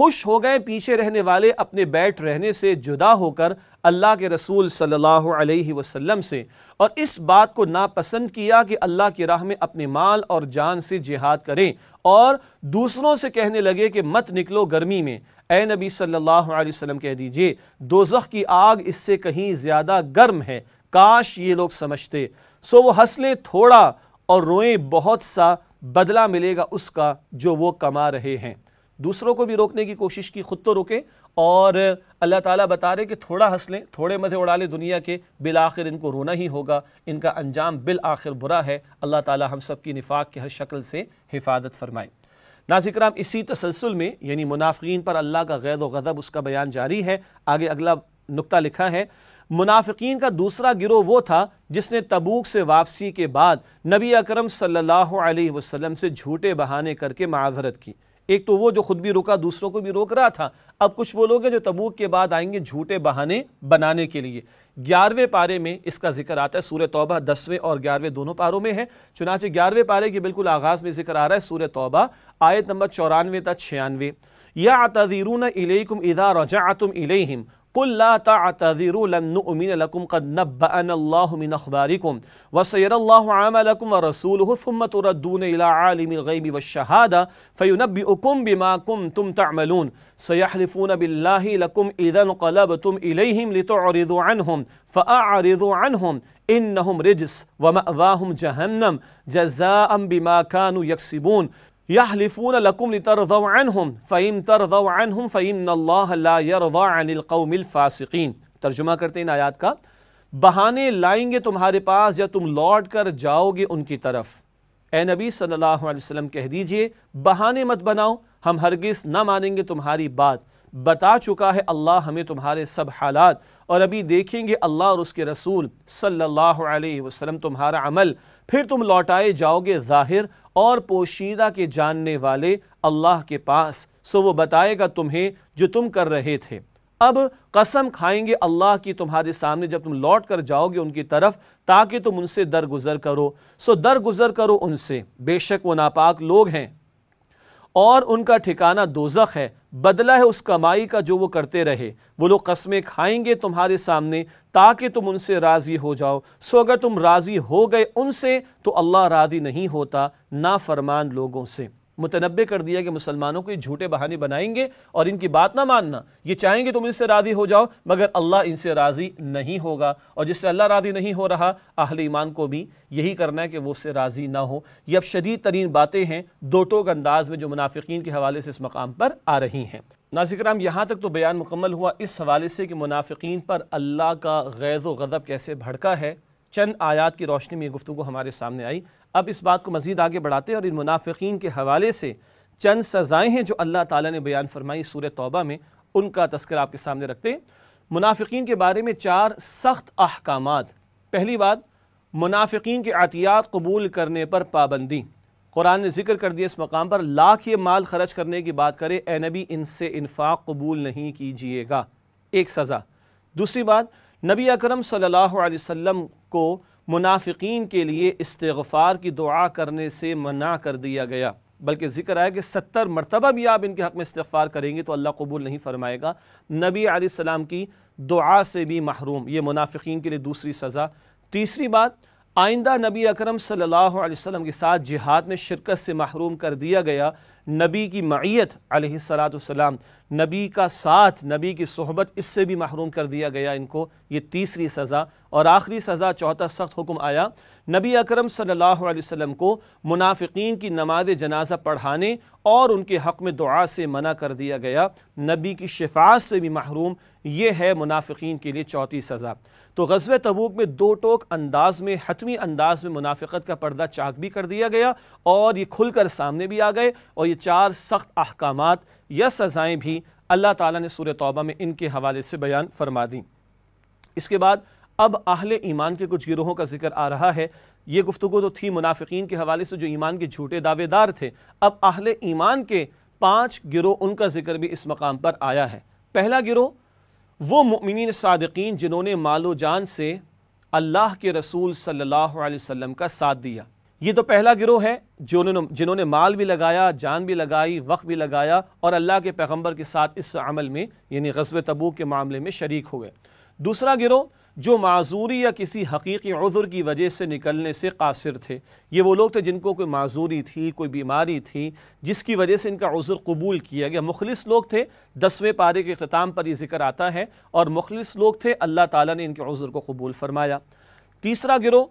خوش ہو گئے پیچھے رہنے والے اپنے بیٹھ رہنے سے جدا ہو کر اللہ کے رسول صلی اللہ علیہ وسلم سے اور اس بات کو ناپسند کیا کہ اللہ کی راہ میں اپنے مال اور جان سے جہاد کریں اور دوسروں سے کہنے لگے کہ مت نکلو گرمی میں اے نبی صلی اللہ علیہ وسلم کہہ دیجئے دوزخ کی آگ اس سے کہیں زیادہ گرم ہے کاش یہ لوگ سمجھتے سو وہ ہنسلے تھوڑا اور روئیں بہت سا بدلہ ملے گا اس کا جو وہ کما رہے ہیں دوسروں کو بھی روکنے کی کوشش کی خود تو روکیں اور اللہ تعالیٰ بتا رہے کہ تھوڑا ہنس لیں تھوڑے مدھے لیں دنیا کے بالآخر ان کو رونا ہی ہوگا ان کا انجام بالآخر برا ہے اللہ تعالیٰ ہم سب کی نفاق کی ہر شکل سے حفاظت فرمائے کرام اسی تسلسل میں یعنی منافقین پر اللہ کا غیر و غضب اس کا بیان جاری ہے آگے اگلا نکتہ لکھا ہے منافقین کا دوسرا گروہ وہ تھا جس نے تبوک سے واپسی کے بعد نبی اکرم صلی اللہ علیہ وسلم سے جھوٹے بہانے کر کے معذرت کی ایک تو وہ جو خود بھی روکا دوسروں کو بھی روک رہا تھا اب کچھ وہ لوگ ہیں جو تبوک کے بعد آئیں گے جھوٹے بہانے بنانے کے لیے گیارہویں پارے میں اس کا ذکر آتا ہے سور توبہ دسویں اور گیارہویں دونوں پاروں میں ہے چنانچہ گیارہویں پارے کے بالکل آغاز میں ذکر آ رہا ہے سور توبہ آیت نمبر چورانوے تا چھیانوے یا اذا رجعتم الیہم قل لا تعتذروا لن نؤمن لكم قد نبأنا الله من أخباركم وسيرى الله عملكم ورسوله ثم تردون إلى عالم الغيب والشهادة فينبئكم بما كنتم تعملون سيحلفون بالله لكم إذا انقلبتم إليهم لتعرضوا عنهم فأعرضوا عنهم إنهم رجس ومأواهم جهنم جزاء بما كانوا يكسبون یحلفون لکم لترضو عنہم فئیم ترضو عنہم فئیم اللہ لا یرضا عن القوم الفاسقین ترجمہ کرتے ہیں ان آیات کا بہانے لائیں گے تمہارے پاس یا تم لوٹ کر جاؤ گے ان کی طرف اے نبی صلی اللہ علیہ وسلم کہہ دیجئے بہانے مت بناؤ ہم ہرگز نہ مانیں گے تمہاری بات بتا چکا ہے اللہ ہمیں تمہارے سب حالات اور ابھی دیکھیں گے اللہ اور اس کے رسول صلی اللہ علیہ وسلم تمہارا عمل پھر تم لوٹائے جاؤ گے ظاہر اور پوشیدہ کے جاننے والے اللہ کے پاس سو وہ بتائے گا تمہیں جو تم کر رہے تھے اب قسم کھائیں گے اللہ کی تمہارے سامنے جب تم لوٹ کر جاؤ گے ان کی طرف تاکہ تم ان سے درگزر کرو سو درگزر کرو ان سے بے شک وہ ناپاک لوگ ہیں اور ان کا ٹھکانہ دوزخ ہے بدلہ ہے اس کمائی کا جو وہ کرتے رہے وہ لوگ قسمیں کھائیں گے تمہارے سامنے تاکہ تم ان سے راضی ہو جاؤ سو اگر تم راضی ہو گئے ان سے تو اللہ راضی نہیں ہوتا نافرمان لوگوں سے متنبع کر دیا کہ مسلمانوں کو یہ جھوٹے بہانے بنائیں گے اور ان کی بات نہ ماننا یہ چاہیں گے تم ان سے راضی ہو جاؤ مگر اللہ ان سے راضی نہیں ہوگا اور جس سے اللہ راضی نہیں ہو رہا اہل ایمان کو بھی یہی کرنا ہے کہ وہ اس سے راضی نہ ہو یہ اب شدید ترین باتیں ہیں دو ٹوک انداز میں جو منافقین کے حوالے سے اس مقام پر آ رہی ہیں ناظر کرام یہاں تک تو بیان مکمل ہوا اس حوالے سے کہ منافقین پر اللہ کا غیظ و غضب کیسے بھڑکا ہے چند آیات کی روشنی میں یہ گفتگو ہمارے سامنے آئی اب اس بات کو مزید آگے بڑھاتے ہیں اور ان منافقین کے حوالے سے چند سزائیں ہیں جو اللہ تعالیٰ نے بیان فرمائی توبہ میں ان کا تذکر آپ کے سامنے رکھتے ہیں منافقین کے بارے میں چار سخت احکامات پہلی بات منافقین کے عطیات قبول کرنے پر پابندی قرآن نے ذکر کر دی اس مقام پر لاکھ یہ مال خرچ کرنے کی بات کرے اے نبی ان سے انفاق قبول نہیں کیجیے گا ایک سزا دوسری بات نبی اکرم صلی اللہ علیہ وسلم کو منافقین کے لیے استغفار کی دعا کرنے سے منع کر دیا گیا بلکہ ذکر آیا کہ ستر مرتبہ بھی آپ ان کے حق میں استغفار کریں گے تو اللہ قبول نہیں فرمائے گا نبی علیہ السلام کی دعا سے بھی محروم یہ منافقین کے لیے دوسری سزا تیسری بات آئندہ نبی اکرم صلی اللہ علیہ وسلم کے ساتھ جہاد میں شرکت سے محروم کر دیا گیا نبی کی معیت علیہ السلام نبی کا ساتھ نبی کی صحبت اس سے بھی محروم کر دیا گیا ان کو یہ تیسری سزا اور آخری سزا چوتھا سخت حکم آیا نبی اکرم صلی اللہ علیہ وسلم کو منافقین کی نماز جنازہ پڑھانے اور ان کے حق میں دعا سے منع کر دیا گیا نبی کی شفاعت سے بھی محروم یہ ہے منافقین کے لیے چوتھی سزا تو غزوہ تبوک میں دو ٹوک انداز میں حتمی انداز میں منافقت کا پردہ چاک بھی کر دیا گیا اور یہ کھل کر سامنے بھی آ گئے اور یہ چار سخت احکامات یا سزائیں بھی اللہ تعالیٰ نے سور توبہ میں ان کے حوالے سے بیان فرما دیں اس کے بعد اب اہل ایمان کے کچھ گروہوں کا ذکر آ رہا ہے یہ گفتگو تو تھی منافقین کے حوالے سے جو ایمان کے جھوٹے دعوے دار تھے اب اہل ایمان کے پانچ گروہ ان کا ذکر بھی اس مقام پر آیا ہے پہلا گروہ وہ مؤمنین صادقین جنہوں نے مال و جان سے اللہ کے رسول صلی اللہ علیہ وسلم کا ساتھ دیا یہ تو پہلا گروہ ہے جنہوں نے جنہوں نے مال بھی لگایا جان بھی لگائی وقت بھی لگایا اور اللہ کے پیغمبر کے ساتھ اس عمل میں یعنی غزب تبو کے معاملے میں شریک ہوئے دوسرا گروہ جو معذوری یا کسی حقیقی عذر کی وجہ سے نکلنے سے قاصر تھے یہ وہ لوگ تھے جن کو کوئی معذوری تھی کوئی بیماری تھی جس کی وجہ سے ان کا عذر قبول کیا گیا مخلص لوگ تھے دسویں پارے کے اختتام پر یہ ذکر آتا ہے اور مخلص لوگ تھے اللہ تعالیٰ نے ان کے عذر کو قبول فرمایا تیسرا گروہ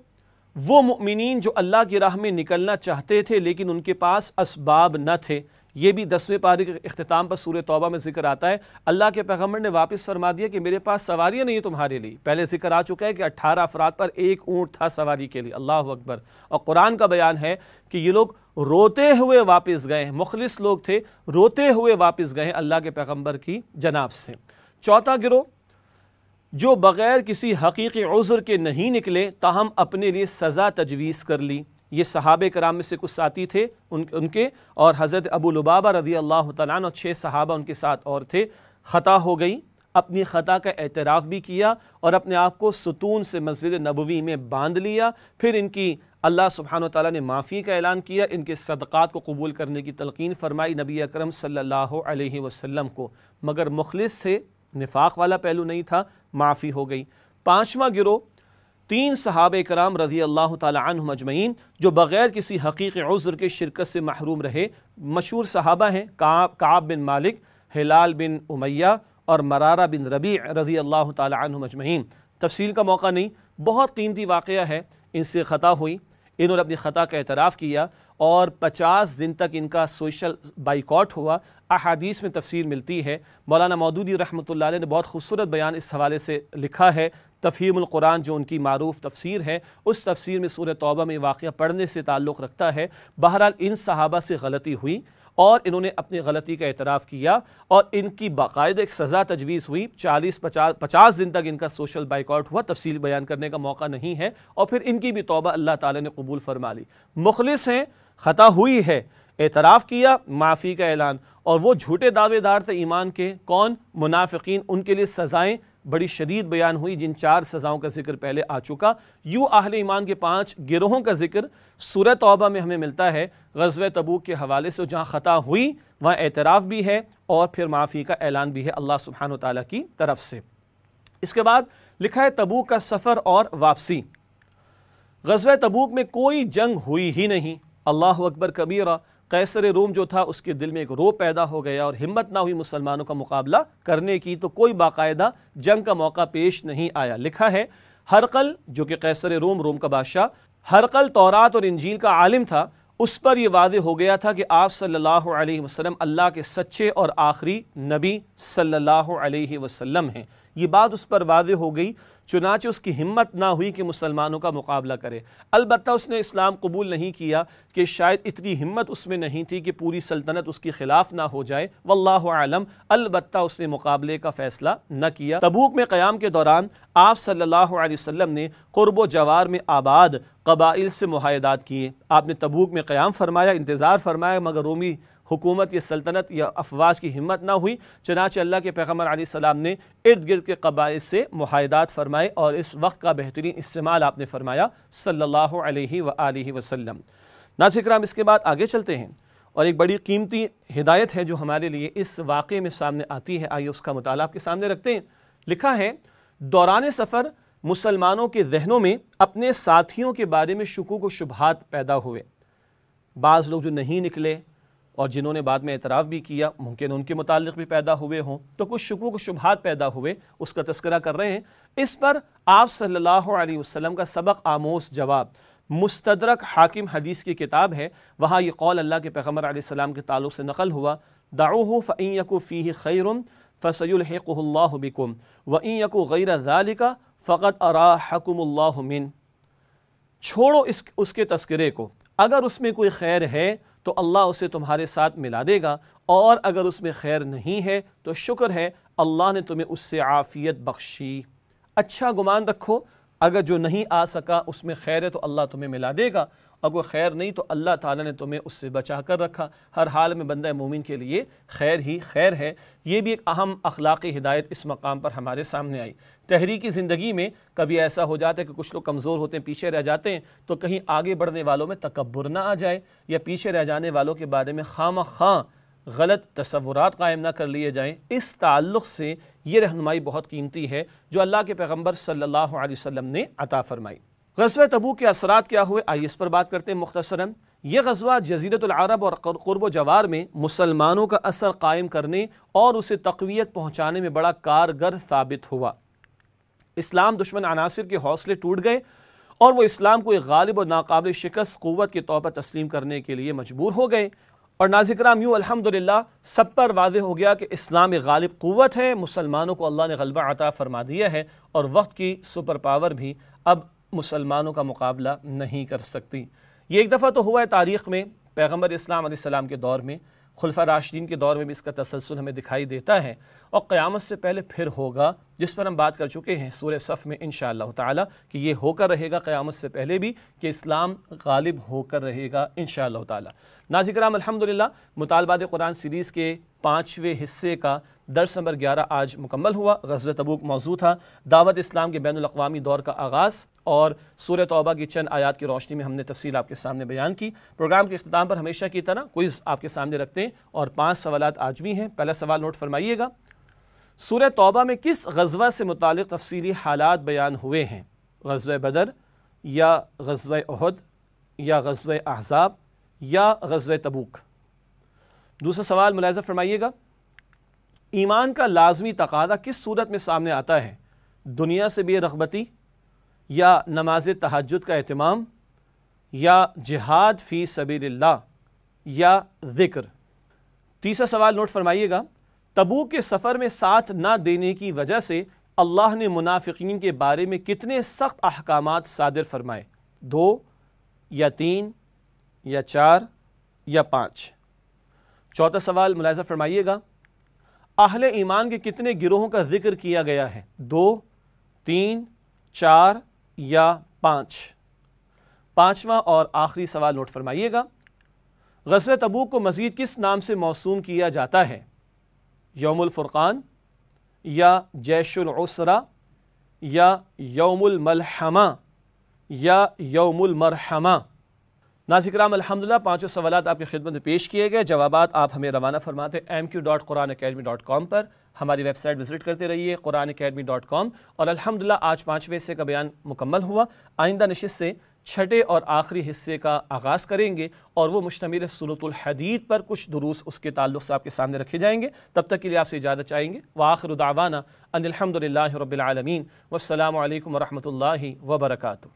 وہ مؤمنین جو اللہ کی راہ میں نکلنا چاہتے تھے لیکن ان کے پاس اسباب نہ تھے یہ بھی دسویں کے اختتام پر سورہ توبہ میں ذکر آتا ہے اللہ کے پیغمبر نے واپس فرما دیا کہ میرے پاس سواریاں نہیں تمہارے لیے پہلے ذکر آ چکا ہے کہ اٹھارہ افراد پر ایک اونٹ تھا سواری کے لیے اللہ اکبر اور قرآن کا بیان ہے کہ یہ لوگ روتے ہوئے واپس گئے ہیں مخلص لوگ تھے روتے ہوئے واپس گئے ہیں اللہ کے پیغمبر کی جناب سے چوتھا گروہ جو بغیر کسی حقیقی عذر کے نہیں نکلے تاہم اپنے لیے سزا تجویز کر لی یہ صحابہ کرام میں سے کچھ ساتھی تھے ان کے اور حضرت ابو لبابہ رضی اللہ تعالیٰ عنہ چھ صحابہ ان کے ساتھ اور تھے خطا ہو گئی اپنی خطا کا اعتراف بھی کیا اور اپنے آپ کو ستون سے مسجد نبوی میں باندھ لیا پھر ان کی اللہ سبحانہ و تعالیٰ نے معافی کا اعلان کیا ان کے صدقات کو قبول کرنے کی تلقین فرمائی نبی اکرم صلی اللہ علیہ وسلم کو مگر مخلص تھے نفاق والا پہلو نہیں تھا معافی ہو گئی پانچواں گروہ تین صحابہ کرام رضی اللہ تعالی عنہ مجمعین جو بغیر کسی حقیق عذر کے شرکت سے محروم رہے مشہور صحابہ ہیں کعب بن مالک ہلال بن امیہ اور مرارہ بن ربیع رضی اللہ تعالی عنہ مجمعین تفصیل کا موقع نہیں بہت قیمتی واقعہ ہے ان سے خطا ہوئی انہوں نے اپنی خطا کا اعتراف کیا اور پچاس دن تک ان کا سوشل بائیکاٹ ہوا احادیث میں تفصیل ملتی ہے مولانا مودودی رحمۃ اللہ علیہ نے بہت خوبصورت بیان اس حوالے سے لکھا ہے تفہیم القرآن جو ان کی معروف تفسیر ہے اس تفسیر میں سورہ توبہ میں واقعہ پڑھنے سے تعلق رکھتا ہے بہرحال ان صحابہ سے غلطی ہوئی اور انہوں نے اپنی غلطی کا اعتراف کیا اور ان کی باقاعدہ ایک سزا تجویز ہوئی چالیس پچاس پچاس دن تک ان کا سوشل بائیک آؤٹ ہوا تفصیل بیان کرنے کا موقع نہیں ہے اور پھر ان کی بھی توبہ اللہ تعالی نے قبول فرما لی مخلص ہیں خطا ہوئی ہے اعتراف کیا معافی کا اعلان اور وہ جھوٹے دعوے دار تھے ایمان کے کون منافقین ان کے لیے سزائیں بڑی شدید بیان ہوئی جن چار سزاؤں کا ذکر پہلے آ چکا یوں اہل ایمان کے پانچ گروہوں کا ذکر سورہ توبہ میں ہمیں ملتا ہے غزوہ تبوک کے حوالے سے جہاں خطا ہوئی وہاں اعتراف بھی ہے اور پھر معافی کا اعلان بھی ہے اللہ سبحانہ و تعالیٰ کی طرف سے اس کے بعد لکھا ہے تبوک کا سفر اور واپسی غزوہ تبوک میں کوئی جنگ ہوئی ہی نہیں اللہ اکبر کبیرہ قیسر روم جو تھا اس کے دل میں ایک رو پیدا ہو گیا اور ہمت نہ ہوئی مسلمانوں کا مقابلہ کرنے کی تو کوئی باقاعدہ جنگ کا موقع پیش نہیں آیا لکھا ہے ہرقل جو کہ قیصر روم روم کا بادشاہ ہرقل تورات اور انجیل کا عالم تھا اس پر یہ واضح ہو گیا تھا کہ آپ صلی اللہ علیہ وسلم اللہ کے سچے اور آخری نبی صلی اللہ علیہ وسلم ہیں یہ بات اس پر واضح ہو گئی چنانچہ اس کی ہمت نہ ہوئی کہ مسلمانوں کا مقابلہ کرے البتہ اس نے اسلام قبول نہیں کیا کہ شاید اتنی ہمت اس میں نہیں تھی کہ پوری سلطنت اس کے خلاف نہ ہو جائے واللہ عالم البتہ اس نے مقابلے کا فیصلہ نہ کیا تبوک میں قیام کے دوران آپ صلی اللہ علیہ وسلم نے قرب و جوار میں آباد قبائل سے معاہدات کیے آپ نے تبوک میں قیام فرمایا انتظار فرمایا مگر رومی حکومت یا سلطنت یا افواج کی ہمت نہ ہوئی چنانچہ اللہ کے پیغمبر علیہ السلام نے ارد گرد کے قبائل سے معاہدات فرمائے اور اس وقت کا بہترین استعمال آپ نے فرمایا صلی اللہ علیہ وآلہ وسلم ناظر اکرام اس کے بعد آگے چلتے ہیں اور ایک بڑی قیمتی ہدایت ہے جو ہمارے لیے اس واقعے میں سامنے آتی ہے آئیے اس کا مطالعہ آپ کے سامنے رکھتے ہیں لکھا ہے دوران سفر مسلمانوں کے ذہنوں میں اپنے ساتھیوں کے بارے میں شکوک و شبہات پیدا ہوئے بعض لوگ جو نہیں نکلے اور جنہوں نے بعد میں اعتراف بھی کیا ممکن ان کے متعلق بھی پیدا ہوئے ہوں تو کچھ شکو و شبہات پیدا ہوئے اس کا تذکرہ کر رہے ہیں اس پر آپ صلی اللہ علیہ وسلم کا سبق آموس جواب مستدرک حاکم حدیث کی کتاب ہے وہاں یہ قول اللہ کے پیغمبر علیہ السلام کے تعلق سے نقل ہوا داع فَإِن فعین فِيهِ خَيْرٌ فَسَيُلْحِقُهُ اللَّهُ بِكُمْ وَإِن اللہ غَيْرَ ذَلِكَ فَقَدْ أَرَاحَكُمُ اللَّهُ مِن چھوڑو اس اس کے تذکرے کو اگر اس میں کوئی خیر ہے تو اللہ اسے تمہارے ساتھ ملا دے گا اور اگر اس میں خیر نہیں ہے تو شکر ہے اللہ نے تمہیں اس سے عافیت بخشی اچھا گمان رکھو اگر جو نہیں آ سکا اس میں خیر ہے تو اللہ تمہیں ملا دے گا اگر خیر نہیں تو اللہ تعالیٰ نے تمہیں اس سے بچا کر رکھا ہر حال میں بندہ مومن کے لیے خیر ہی خیر ہے یہ بھی ایک اہم اخلاقی ہدایت اس مقام پر ہمارے سامنے آئی تحریکی زندگی میں کبھی ایسا ہو جاتا ہے کہ کچھ لوگ کمزور ہوتے ہیں پیچھے رہ جاتے ہیں تو کہیں آگے بڑھنے والوں میں تکبر نہ آ جائے یا پیچھے رہ جانے والوں کے بارے میں خام خام غلط تصورات قائم نہ کر لیے جائیں اس تعلق سے یہ رہنمائی بہت قیمتی ہے جو اللہ کے پیغمبر صلی اللہ علیہ وسلم نے عطا فرمائی غزوہ تبو کے اثرات کیا ہوئے آئیے اس پر بات کرتے ہیں مختصراً یہ غزوہ جزیرت العرب اور قرب و جوار میں مسلمانوں کا اثر قائم کرنے اور اسے تقویت پہنچانے میں بڑا کارگر ثابت ہوا اسلام دشمن عناصر کے حوصلے ٹوٹ گئے اور وہ اسلام کو ایک غالب اور ناقابل شکست قوت کے طور پر تسلیم کرنے کے لیے مجبور ہو گئے اور ناظرام یوں الحمدللہ سب پر واضح ہو گیا کہ اسلام ایک غالب قوت ہے مسلمانوں کو اللہ نے غلبہ عطا فرما دیا ہے اور وقت کی سپر پاور بھی اب مسلمانوں کا مقابلہ نہیں کر سکتی یہ ایک دفعہ تو ہوا ہے تاریخ میں پیغمبر اسلام علیہ السلام کے دور میں خلفہ راشدین کے دور میں بھی اس کا تسلسل ہمیں دکھائی دیتا ہے اور قیامت سے پہلے پھر ہوگا جس پر ہم بات کر چکے ہیں سورہ صف میں انشاءاللہ تعالی اللہ تعالیٰ کہ یہ ہو کر رہے گا قیامت سے پہلے بھی کہ اسلام غالب ہو کر رہے گا انشاءاللہ تعالی اللہ تعالیٰ کرام الحمدللہ مطالبات قرآن سیریز کے پانچویں حصے کا درس نمبر گیارہ آج مکمل ہوا غزل تبوک موضوع تھا دعوت اسلام کے بین الاقوامی دور کا آغاز اور سور توبہ کی چند آیات کی روشنی میں ہم نے تفصیل آپ کے سامنے بیان کی پروگرام کے اختتام پر ہمیشہ کی طرح کوئز آپ کے سامنے رکھتے ہیں اور پانچ سوالات آج بھی ہیں پہلا سوال نوٹ فرمائیے گا سور توبہ میں کس غزوہ سے متعلق تفصیلی حالات بیان ہوئے ہیں غزوہ بدر یا غزوہ احد یا غزوہ احزاب یا غزوہ تبوک دوسرا سوال ملاحظہ فرمائیے گا ایمان کا لازمی تقاضہ کس صورت میں سامنے آتا ہے دنیا سے بے رغبتی یا نماز تحجد کا اہتمام یا جہاد فی سبیل اللہ یا ذکر تیسرا سوال نوٹ فرمائیے گا تبو کے سفر میں ساتھ نہ دینے کی وجہ سے اللہ نے منافقین کے بارے میں کتنے سخت احکامات صادر فرمائے دو یا تین یا چار یا پانچ چوتھا سوال ملاحظہ فرمائیے گا اہل ایمان کے کتنے گروہوں کا ذکر کیا گیا ہے دو تین چار یا پانچ پانچواں اور آخری سوال نوٹ فرمائیے گا غزل تبو کو مزید کس نام سے موسوم کیا جاتا ہے یوم الفرقان یا جیش العسرہ یا یوم الملحمہ یا یوم المرحمہ ناظر کرام الحمدللہ پانچوں سوالات آپ کی خدمت میں پیش کیے گئے جوابات آپ ہمیں روانہ فرماتے M Q dot Quran academy dot com پر ہماری ویب سائٹ وزٹ کرتے رہیے قرآن اکیڈمی ڈاٹ کام اور الحمدللہ آج پانچویں کا بیان مکمل ہوا آئندہ نشست سے چھٹے اور آخری حصے کا آغاز کریں گے اور وہ مشتمیر سلط الحدید پر کچھ دروس اس کے تعلق سے آپ کے سامنے رکھے جائیں گے تب تک کے لیے آپ سے اجازت چاہیں گے وآخر دعوانا ان الحمد للہ رب العالمین والسلام علیکم ورحمۃ اللہ وبرکاتہ